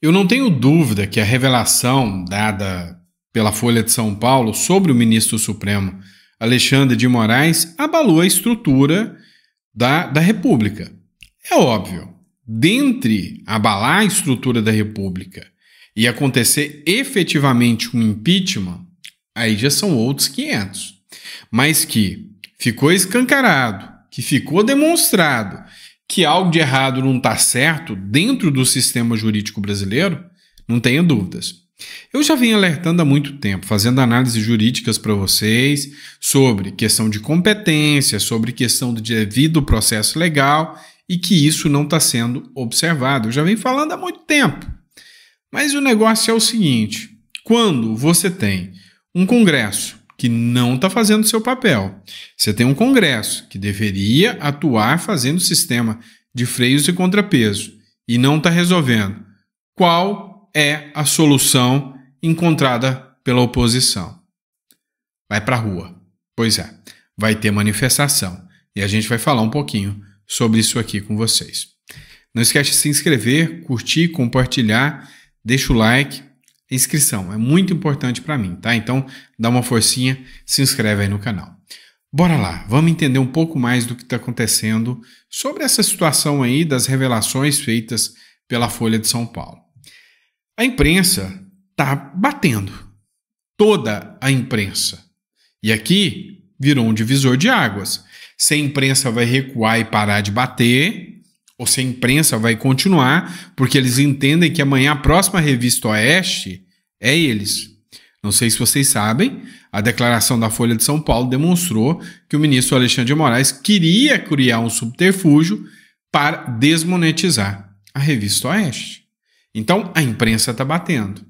Eu não tenho dúvida que a revelação dada pela Folha de São Paulo sobre o ministro Supremo Alexandre de Moraes abalou a estrutura da, da República. É óbvio, dentre abalar a estrutura da República e acontecer efetivamente um impeachment, aí já são outros 500. Mas que ficou escancarado, que ficou demonstrado que algo de errado não está certo dentro do sistema jurídico brasileiro, não tenha dúvidas. Eu já venho alertando há muito tempo, fazendo análises jurídicas para vocês sobre questão de competência, sobre questão do devido processo legal e que isso não está sendo observado. Eu já venho falando há muito tempo. Mas o negócio é o seguinte: quando você tem um congresso que não está fazendo seu papel. Você tem um Congresso que deveria atuar fazendo o sistema de freios e contrapeso e não está resolvendo. Qual é a solução encontrada pela oposição? Vai para a rua. Pois é, vai ter manifestação e a gente vai falar um pouquinho sobre isso aqui com vocês. Não esquece de se inscrever, curtir, compartilhar, deixa o like inscrição. É muito importante para mim, tá? Então, dá uma forcinha, se inscreve aí no canal. Bora lá, vamos entender um pouco mais do que está acontecendo sobre essa situação aí das revelações feitas pela Folha de São Paulo. A imprensa tá batendo. Toda a imprensa. E aqui virou um divisor de águas. Se a imprensa vai recuar e parar de bater, ou se a imprensa vai continuar, porque eles entendem que amanhã a próxima revista Oeste é eles. Não sei se vocês sabem, a declaração da Folha de São Paulo demonstrou que o ministro Alexandre de Moraes queria criar um subterfúgio para desmonetizar a revista Oeste. Então a imprensa está batendo.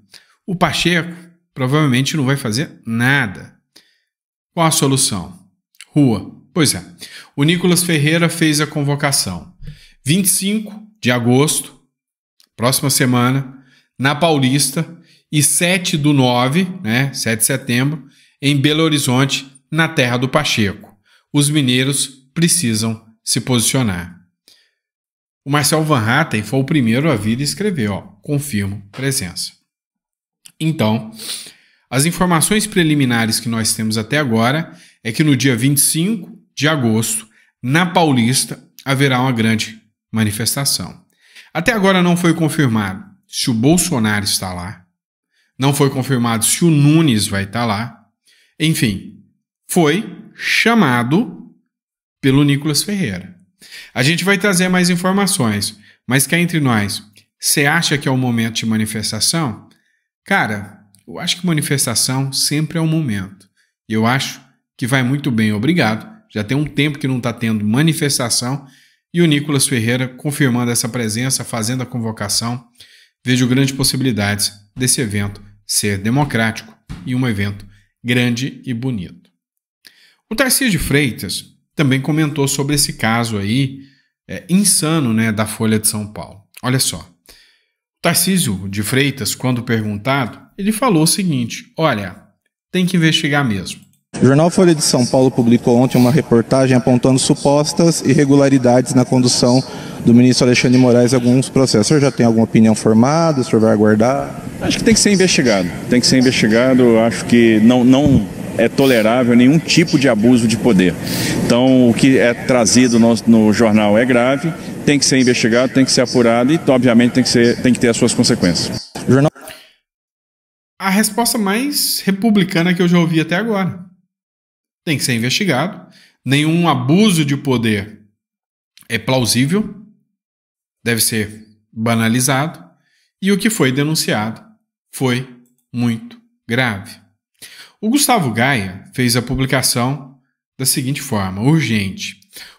O Pacheco provavelmente não vai fazer nada. Qual a solução? Rua. Pois é. O Nicolas Ferreira fez a convocação. 25 de agosto, próxima semana, na Paulista, e 7 do 9, né, 7 de setembro, em Belo Horizonte, na terra do Pacheco. Os mineiros precisam se posicionar. O Marcel Van Hatten foi o primeiro a vir e escrever, ó, confirmo presença. Então, as informações preliminares que nós temos até agora é que no dia 25 de agosto, na Paulista, haverá uma grande manifestação. Até agora não foi confirmado se o Bolsonaro está lá, não foi confirmado se o Nunes vai estar lá. Enfim, foi chamado pelo Nicolas Ferreira. A gente vai trazer mais informações, mas cá entre nós, você acha que é o momento de manifestação? Cara, eu acho que manifestação sempre é o momento. Eu acho que vai muito bem, obrigado. Já tem um tempo que não está tendo manifestação e o Nicolas Ferreira confirmando essa presença, fazendo a convocação. Vejo grandes possibilidades desse evento ser democrático e um evento grande e bonito. O Tarcísio de Freitas também comentou sobre esse caso aí, é, insano, né, da Folha de São Paulo. Olha só. O Tarcísio de Freitas, quando perguntado, ele falou o seguinte: olha, tem que investigar mesmo. O jornal Folha de São Paulo publicou ontem uma reportagem apontando supostas irregularidades na condução do ministro Alexandre Moraes em alguns processos. O senhor já tem alguma opinião formada? O senhor vai aguardar? Acho que tem que ser investigado. Tem que ser investigado. Acho que não, não é tolerável nenhum tipo de abuso de poder. Então, o que é trazido no, no jornal é grave, tem que ser investigado, tem que ser apurado e, obviamente, tem que, ser, tem que ter as suas consequências. Jornal... A resposta mais republicana que eu já ouvi até agora tem que ser investigado. Nenhum abuso de poder é plausível, deve ser banalizado. E o que foi denunciado foi muito grave. O Gustavo Gaia fez a publicação da seguinte forma: urgente.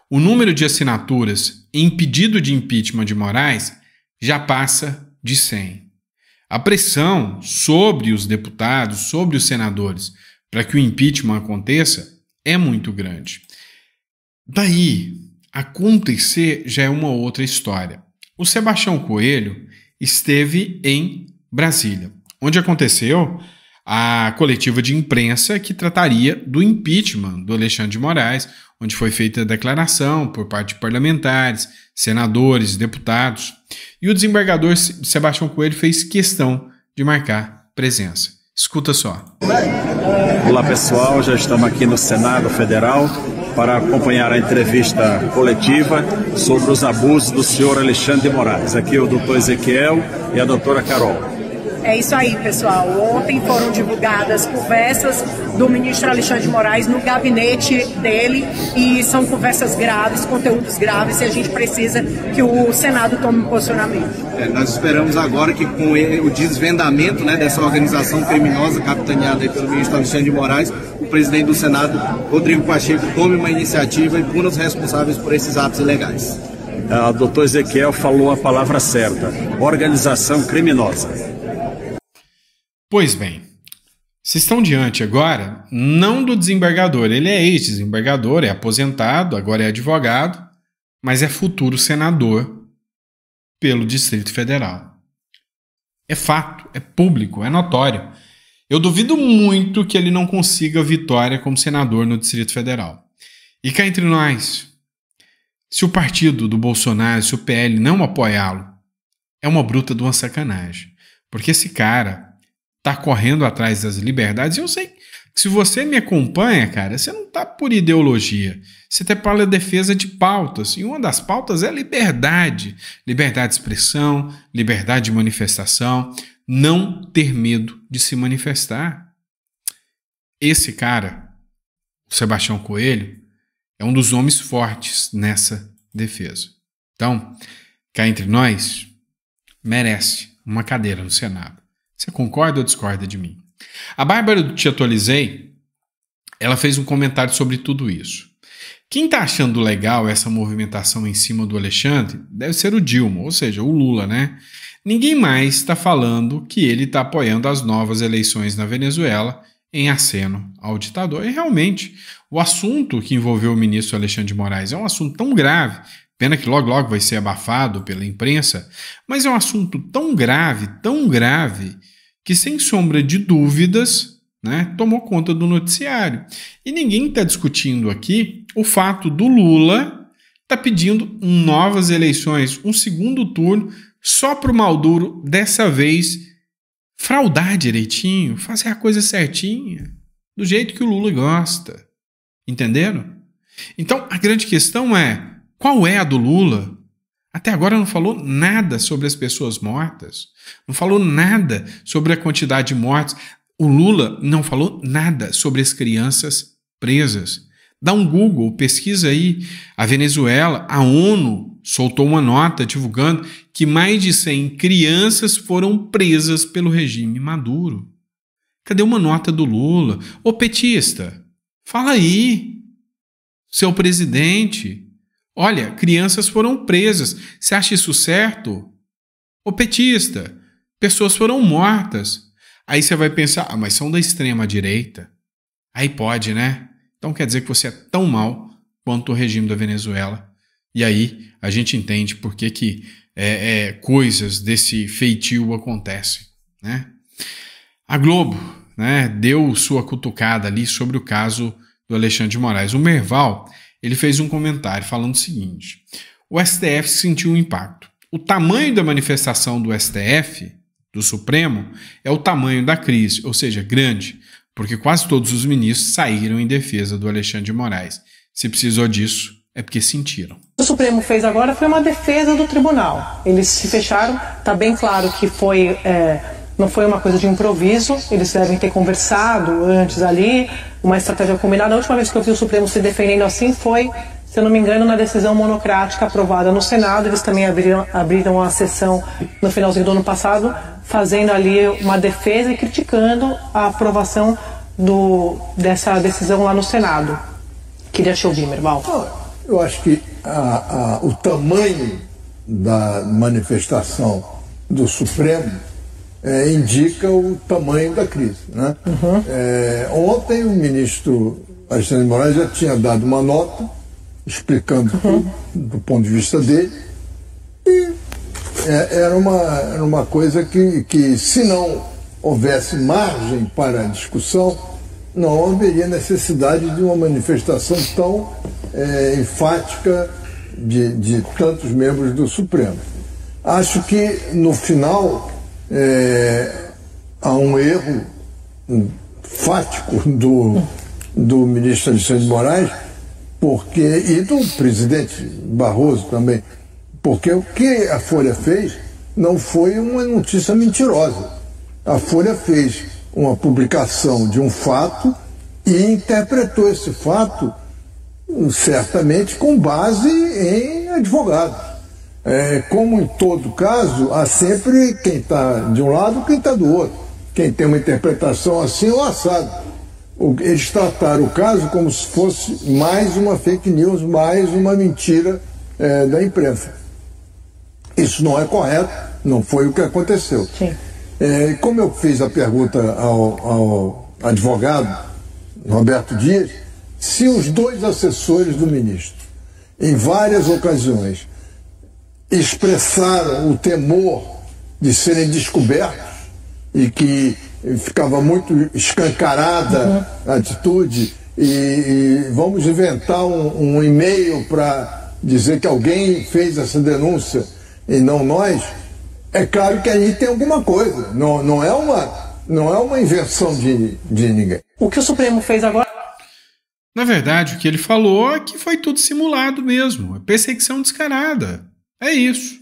O número de assinaturas em pedido de impeachment de Moraes já passa de 100. A pressão sobre os deputados, sobre os senadores, para que o impeachment aconteça, é muito grande. Daí, acontecer já é uma outra história. O Sebastião Coelho esteve em Brasília, onde aconteceu a coletiva de imprensa que trataria do impeachment do Alexandre de Moraes, onde foi feita a declaração por parte de parlamentares, senadores, deputados. E o desembargador Sebastião Coelho fez questão de marcar presença. Escuta só. Olá pessoal, já estamos aqui no Senado Federal para acompanhar a entrevista coletiva sobre os abusos do senhor Alexandre de Moraes. Aqui é o doutor Ezequiel e a doutora Carol. É isso aí, pessoal. Ontem foram divulgadas conversas do ministro Alexandre de Moraes no gabinete dele e são conversas graves, conteúdos graves e a gente precisa que o Senado tome um posicionamento. É, nós esperamos agora que com o desvendamento né, dessa organização criminosa capitaneada pelo ministro Alexandre de Moraes, o presidente do Senado, Rodrigo Pacheco, tome uma iniciativa e puna os responsáveis por esses atos ilegais. O ah, doutor Ezequiel falou a palavra certa: organização criminosa. Pois bem, vocês estão diante agora não do desembargador, ele é ex-desembargador, é aposentado, agora é advogado, mas é futuro senador pelo Distrito Federal. É fato, é público, é notório. Eu duvido muito que ele não consiga vitória como senador no Distrito Federal. E cá entre nós, se o partido do Bolsonaro, se o PL não apoiá-lo, é uma bruta de uma sacanagem. Porque esse cara tá correndo atrás das liberdades. e Eu sei que se você me acompanha, cara, você não tá por ideologia. Você tá pela defesa de pautas. E uma das pautas é liberdade. Liberdade de expressão, liberdade de manifestação, não ter medo de se manifestar. Esse cara, o Sebastião Coelho, é um dos homens fortes nessa defesa. Então, cá entre nós, merece uma cadeira no Senado. Você concorda ou discorda de mim? A Bárbara do Te Atualizei, ela fez um comentário sobre tudo isso. Quem está achando legal essa movimentação em cima do Alexandre deve ser o Dilma, ou seja, o Lula, né? Ninguém mais está falando que ele está apoiando as novas eleições na Venezuela em aceno ao ditador. E realmente, o assunto que envolveu o ministro Alexandre de Moraes é um assunto tão grave Pena que logo, logo vai ser abafado pela imprensa, mas é um assunto tão grave, tão grave, que sem sombra de dúvidas, né, tomou conta do noticiário. E ninguém está discutindo aqui o fato do Lula tá pedindo novas eleições, um segundo turno, só para o Malduro, dessa vez, fraudar direitinho, fazer a coisa certinha, do jeito que o Lula gosta. Entenderam? Então, a grande questão é qual é a do Lula? Até agora não falou nada sobre as pessoas mortas, não falou nada sobre a quantidade de mortes. O Lula não falou nada sobre as crianças presas. Dá um Google, pesquisa aí. A Venezuela, a ONU soltou uma nota divulgando que mais de 100 crianças foram presas pelo regime Maduro. Cadê uma nota do Lula? Ô petista, fala aí, seu presidente. Olha, crianças foram presas. Você acha isso certo? O petista, pessoas foram mortas. Aí você vai pensar, ah, mas são da extrema direita. Aí pode, né? Então quer dizer que você é tão mal quanto o regime da Venezuela. E aí a gente entende por que, que é, é, coisas desse feitio acontecem. Né? A Globo né, deu sua cutucada ali sobre o caso do Alexandre de Moraes. O Merval ele fez um comentário falando o seguinte: o STF sentiu um impacto. O tamanho da manifestação do STF, do Supremo, é o tamanho da crise, ou seja, grande, porque quase todos os ministros saíram em defesa do Alexandre de Moraes. Se precisou disso, é porque sentiram. O Supremo fez agora foi uma defesa do tribunal. Eles se fecharam. Está bem claro que foi é não foi uma coisa de improviso, eles devem ter conversado antes ali, uma estratégia combinada. A última vez que eu vi o Supremo se defendendo assim foi, se eu não me engano, na decisão monocrática aprovada no Senado. Eles também abriram, abriram a sessão no finalzinho do ano passado, fazendo ali uma defesa e criticando a aprovação do, dessa decisão lá no Senado. Queria te ouvir, meu irmão. Ah, eu acho que a, a, o tamanho da manifestação do Supremo é, indica o tamanho da crise. Né? Uhum. É, ontem o ministro Alexandre de Moraes já tinha dado uma nota explicando uhum. tudo, do ponto de vista dele e é, era, uma, era uma coisa que, que se não houvesse margem para discussão, não haveria necessidade de uma manifestação tão é, enfática de, de tantos membros do Supremo. Acho que no final é, a um erro fático do, do ministro Alexandre de Moraes, porque, e do presidente Barroso também, porque o que a Folha fez não foi uma notícia mentirosa. A Folha fez uma publicação de um fato e interpretou esse fato hum, certamente com base em advogados. É, como em todo caso, há sempre quem está de um lado quem está do outro. Quem tem uma interpretação assim ou assado. Eles trataram o caso como se fosse mais uma fake news, mais uma mentira é, da imprensa. Isso não é correto, não foi o que aconteceu. É, como eu fiz a pergunta ao, ao advogado Roberto Dias, se os dois assessores do ministro, em várias ocasiões, expressaram o temor de serem descobertos e que ficava muito escancarada uhum. a atitude e, e vamos inventar um, um e-mail para dizer que alguém fez essa denúncia e não nós, é claro que aí tem alguma coisa. Não, não, é, uma, não é uma invenção de, de ninguém. O que o Supremo fez agora. Na verdade, o que ele falou é que foi tudo simulado mesmo. É perseguição descarada. É isso.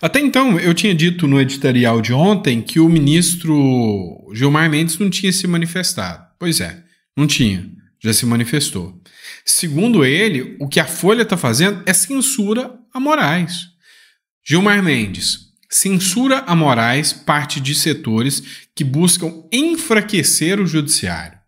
Até então, eu tinha dito no editorial de ontem que o ministro Gilmar Mendes não tinha se manifestado. Pois é, não tinha. Já se manifestou. Segundo ele, o que a Folha está fazendo é censura a Moraes. Gilmar Mendes, censura a Moraes parte de setores que buscam enfraquecer o judiciário.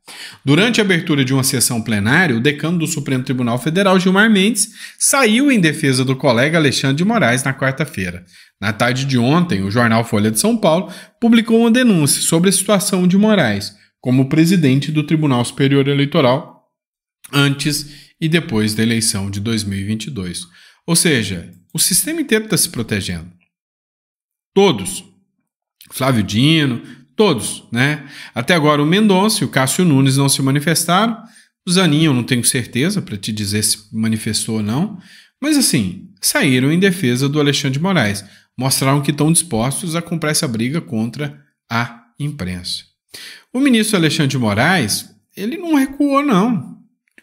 Durante a abertura de uma sessão plenária, o decano do Supremo Tribunal Federal, Gilmar Mendes, saiu em defesa do colega Alexandre de Moraes na quarta-feira. Na tarde de ontem, o jornal Folha de São Paulo publicou uma denúncia sobre a situação de Moraes como presidente do Tribunal Superior Eleitoral antes e depois da eleição de 2022. Ou seja, o sistema inteiro está se protegendo. Todos. Flávio Dino, Todos, né? Até agora o Mendonça e o Cássio Nunes não se manifestaram. O Zanin eu não tenho certeza para te dizer se manifestou ou não. Mas assim, saíram em defesa do Alexandre de Moraes. Mostraram que estão dispostos a comprar essa briga contra a imprensa. O ministro Alexandre de Moraes, ele não recuou não.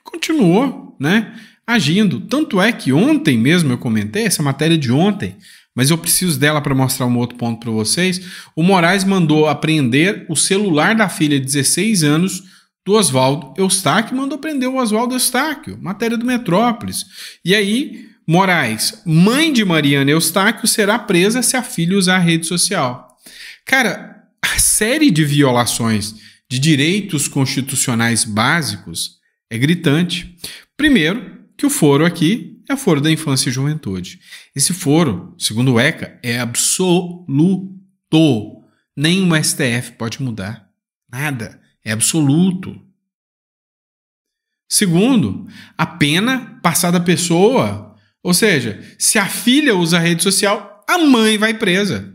Continuou, né? Agindo. Tanto é que ontem mesmo eu comentei essa matéria de ontem mas eu preciso dela para mostrar um outro ponto para vocês. O Moraes mandou apreender o celular da filha de 16 anos do Oswaldo Eustáquio, mandou prender o Oswaldo Eustáquio, matéria do Metrópolis. E aí, Moraes, mãe de Mariana Eustáquio, será presa se a filha usar a rede social. Cara, a série de violações de direitos constitucionais básicos é gritante. Primeiro, que o foro aqui é o Foro da Infância e Juventude. Esse foro, segundo o ECA, é absoluto. Nenhum STF pode mudar. Nada. É absoluto. Segundo, a pena passada à pessoa. Ou seja, se a filha usa a rede social, a mãe vai presa.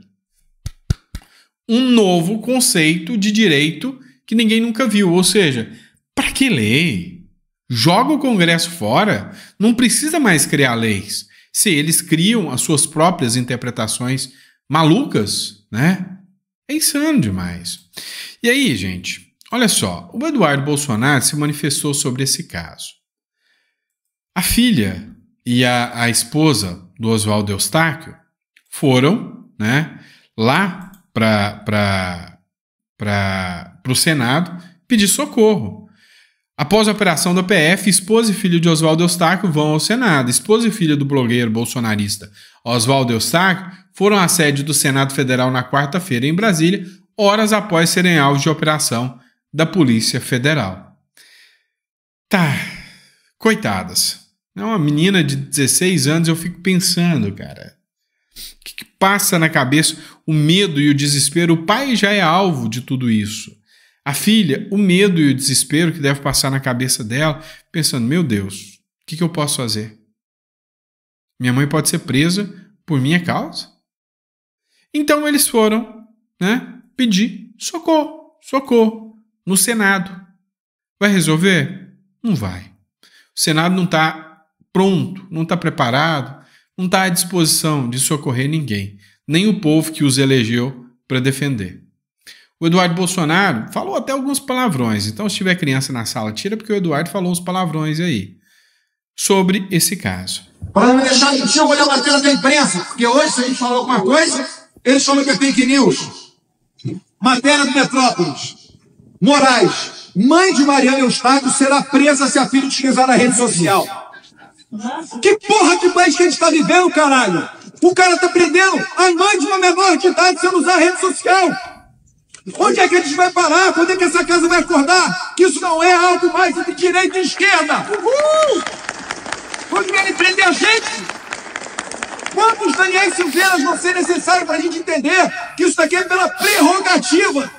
Um novo conceito de direito que ninguém nunca viu. Ou seja, para que lei? joga o Congresso fora, não precisa mais criar leis. Se eles criam as suas próprias interpretações malucas, né? É insano demais. E aí, gente, olha só, o Eduardo Bolsonaro se manifestou sobre esse caso. A filha e a, a esposa do Oswaldo Eustáquio foram, né, lá para o Senado pedir socorro Após a operação da PF, esposa e filho de Oswaldo Eustáquio vão ao Senado. Esposa e filha do blogueiro bolsonarista Oswaldo Eustáquio foram à sede do Senado Federal na quarta-feira em Brasília, horas após serem alvos de operação da Polícia Federal. Tá, coitadas. É uma menina de 16 anos, eu fico pensando, cara. O que, que passa na cabeça o medo e o desespero? O pai já é alvo de tudo isso. A filha, o medo e o desespero que deve passar na cabeça dela, pensando: meu Deus, o que, que eu posso fazer? Minha mãe pode ser presa por minha causa? Então eles foram né, pedir socorro, socorro, no Senado. Vai resolver? Não vai. O Senado não está pronto, não está preparado, não está à disposição de socorrer ninguém, nem o povo que os elegeu para defender. O Eduardo Bolsonaro falou até alguns palavrões. Então, se tiver criança na sala, tira, porque o Eduardo falou uns palavrões aí sobre esse caso. Para não deixar de tio olhar a tela da imprensa, porque hoje, se a gente falar alguma coisa, eles falam que é fake news. Matéria do Metrópolis. Moraes, mãe de Mariana Eustáquio, será presa se a filha utilizar na rede social. Que porra de país que a gente está vivendo, caralho? O cara está prendendo a mãe de uma menor de idade se usar a rede social. Onde é que a gente vai parar? Quando é que essa casa vai acordar? Que isso não é algo mais de direita e esquerda. Uhul! Quando querem prender a gente? Quantos Daniel Silveiras vão ser necessários para a gente entender que isso daqui é pela prerrogativa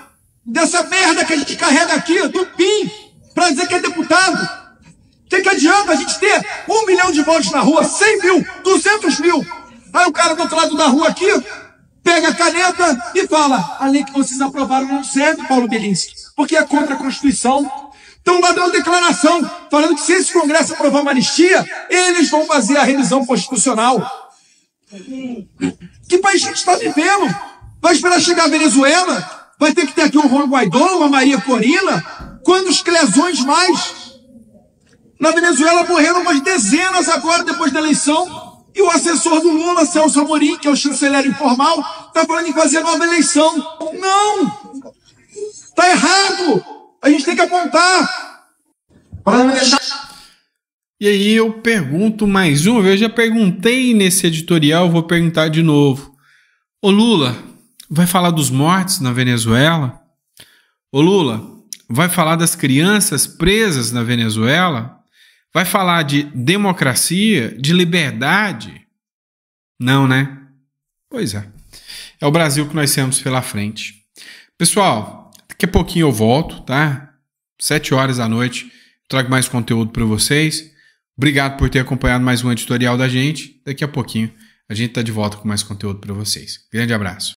dessa merda que a gente carrega aqui, do PIN, para dizer que é deputado? O que, que adianta a gente ter um milhão de votos na rua, cem mil, duzentos mil? Aí o cara do outro lado da rua aqui pega a caneta e fala: a lei que vocês aprovaram não serve, Paulo Belinski, porque é contra a Constituição. Estão lá dando declaração, falando que se esse Congresso aprovar uma anistia, eles vão fazer a revisão constitucional. Que país a gente está vivendo? Vai esperar chegar a Venezuela? Vai ter que ter aqui um Juan Guaidó, uma Maria Corina? Quantos clesões mais? Na Venezuela morreram umas dezenas agora, depois da eleição. E o assessor do Lula, Celso Amorim, que é o chanceler informal, está falando em fazer nova eleição. Não! Está errado! A gente tem que apontar para não deixar. E aí eu pergunto mais uma vez, eu já perguntei nesse editorial, vou perguntar de novo. Ô Lula, vai falar dos mortos na Venezuela? Ô Lula, vai falar das crianças presas na Venezuela? Vai falar de democracia, de liberdade? Não, né? Pois é. É o Brasil que nós temos pela frente. Pessoal, daqui a pouquinho eu volto, tá? Sete horas da noite, trago mais conteúdo para vocês. Obrigado por ter acompanhado mais um editorial da gente. Daqui a pouquinho a gente está de volta com mais conteúdo para vocês. Grande abraço.